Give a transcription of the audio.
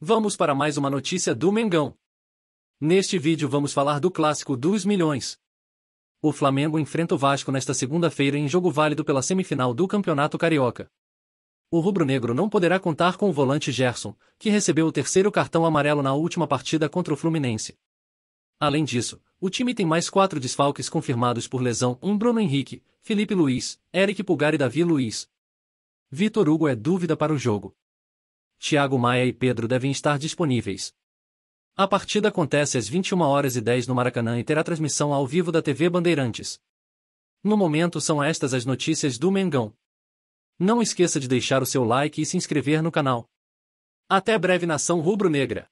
Vamos para mais uma notícia do Mengão. Neste vídeo vamos falar do clássico dos milhões. O Flamengo enfrenta o Vasco nesta segunda-feira em jogo válido pela semifinal do Campeonato Carioca. O rubro-negro não poderá contar com o volante Gerson, que recebeu o terceiro cartão amarelo na última partida contra o Fluminense. Além disso, o time tem mais quatro desfalques confirmados por lesão: um Bruno Henrique, Felipe Luiz, Eric Pulgar e Davi Luiz. Vitor Hugo é dúvida para o jogo. Tiago Maia e Pedro devem estar disponíveis. A partida acontece às 21 horas e 10 no Maracanã e terá transmissão ao vivo da TV Bandeirantes. No momento são estas as notícias do Mengão. Não esqueça de deixar o seu like e se inscrever no canal. Até breve nação rubro-negra.